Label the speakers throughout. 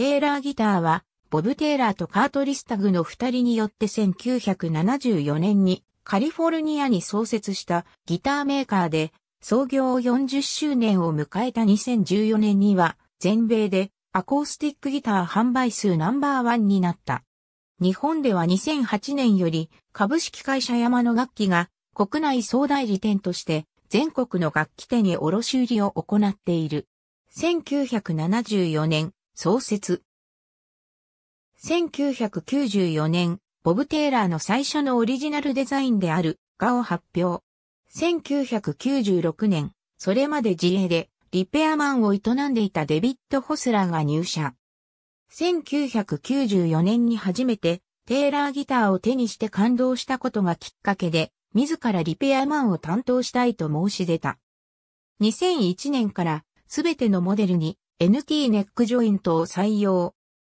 Speaker 1: テイラーギターは、ボブ・テイラーとカート・リスタグの二人によって1974年にカリフォルニアに創設したギターメーカーで創業40周年を迎えた2014年には全米でアコースティックギター販売数ナンバーワンになった。日本では2008年より株式会社山の楽器が国内総代理店として全国の楽器店へ卸売りを行っている。1974年、創設。1994年、ボブ・テイラーの最初のオリジナルデザインである画を発表。1996年、それまで自営でリペアマンを営んでいたデビッド・ホスラーが入社。1994年に初めてテイラーギターを手にして感動したことがきっかけで、自らリペアマンを担当したいと申し出た。2001年からすべてのモデルに NT ネックジョイントを採用。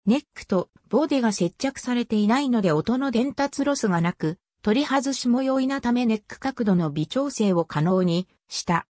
Speaker 1: ネックとボディが接着されていないので音の伝達ロスがなく、取り外しも容易なためネック角度の微調整を可能にした。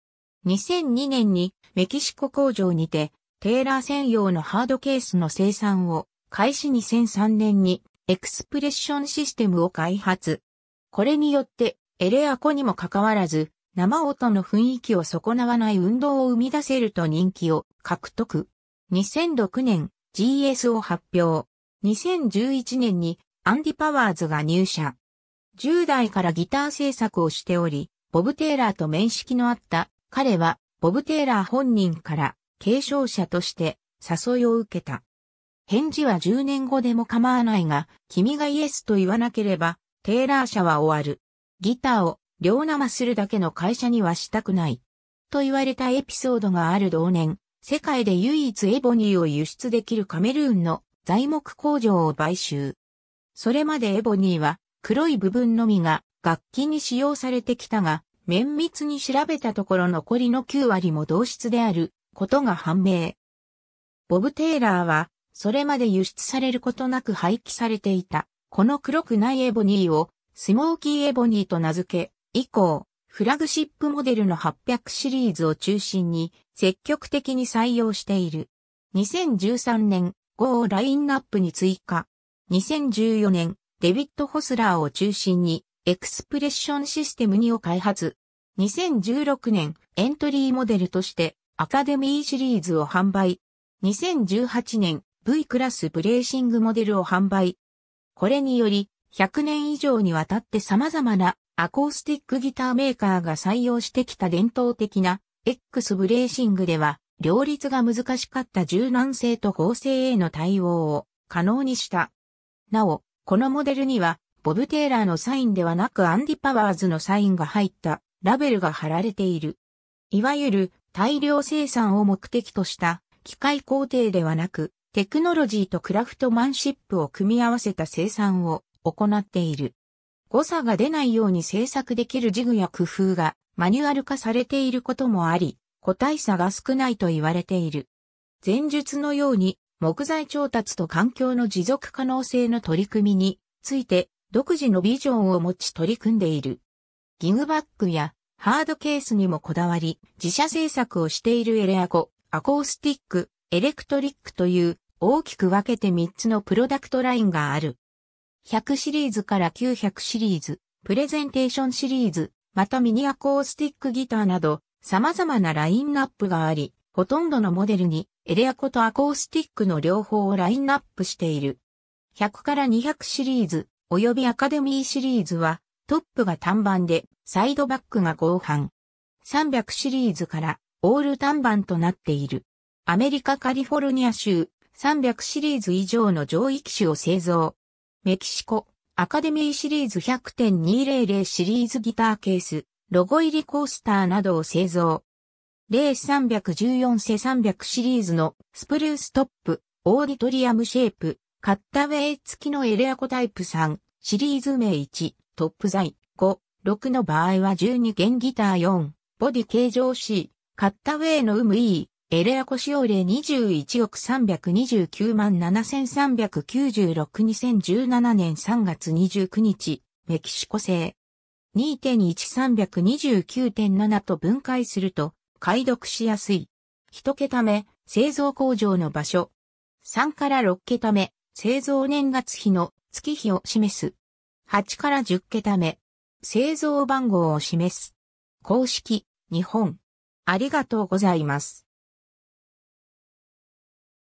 Speaker 1: 2002年にメキシコ工場にて、テーラー専用のハードケースの生産を開始2003年にエクスプレッションシステムを開発。これによってエレアコにもかかわらず生音の雰囲気を損なわない運動を生み出せると人気を獲得。2006年 GS を発表。2011年にアンディ・パワーズが入社。10代からギター制作をしており、ボブ・テイラーと面識のあった彼はボブ・テイラー本人から継承者として誘いを受けた。返事は10年後でも構わないが、君がイエスと言わなければ、テイラー社は終わる。ギターを両生するだけの会社にはしたくない。と言われたエピソードがある同年、世界で唯一エボニーを輸出できるカメルーンの材木工場を買収。それまでエボニーは黒い部分のみが楽器に使用されてきたが、綿密に調べたところ残りの9割も同質であることが判明。ボブ・テイラーは、それまで輸出されることなく廃棄されていた、この黒くないエボニーを、スモーキーエボニーと名付け、以降、フラグシップモデルの800シリーズを中心に積極的に採用している。2013年、g をラインナップに追加。2014年、デビット・ホスラーを中心にエクスプレッションシステム2を開発。2016年、エントリーモデルとしてアカデミーシリーズを販売。2018年、V クラスブレーシングモデルを販売。これにより、100年以上にわたって様々なアコースティックギターメーカーが採用してきた伝統的な X ブレーシングでは、両立が難しかった柔軟性と合成への対応を可能にした。なお、このモデルには、ボブ・テーラーのサインではなくアンディ・パワーズのサインが入ったラベルが貼られている。いわゆる大量生産を目的とした機械工程ではなく、テクノロジーとクラフトマンシップを組み合わせた生産を行っている。誤差が出ないように製作できるジグや工夫がマニュアル化されていることもあり、個体差が少ないと言われている。前述のように、木材調達と環境の持続可能性の取り組みについて独自のビジョンを持ち取り組んでいる。ギグバッグやハードケースにもこだわり、自社製作をしているエレアコ、アコースティック、エレクトリックという大きく分けて3つのプロダクトラインがある。100シリーズから900シリーズ、プレゼンテーションシリーズ、またミニアコースティックギターなど、様々なラインナップがあり、ほとんどのモデルにエレアコとアコースティックの両方をラインナップしている。100から200シリーズ、及びアカデミーシリーズは、トップが単板で、サイドバックが合板。300シリーズから、オール単板となっている。アメリカカリフォルニア州、300シリーズ以上の上位機種を製造。メキシコ、アカデミーシリーズ100.200シリーズギターケース、ロゴ入りコースターなどを製造。レース314世300シリーズのスプルーストップ、オーディトリアムシェイプ、カッタウェイ付きのエレアコタイプ3、シリーズ名1、トップ材5、6の場合は12弦ギター4、ボディ形状 C、カッタウェイの有無 E、エレアコシオーレ21億329万73962017年3月29日、メキシコ製。2.1329.7と分解すると、解読しやすい。1桁目、製造工場の場所。3から6桁目、製造年月日の月日を示す。8から10桁目、製造番号を示す。公式、日本。ありがとうございます。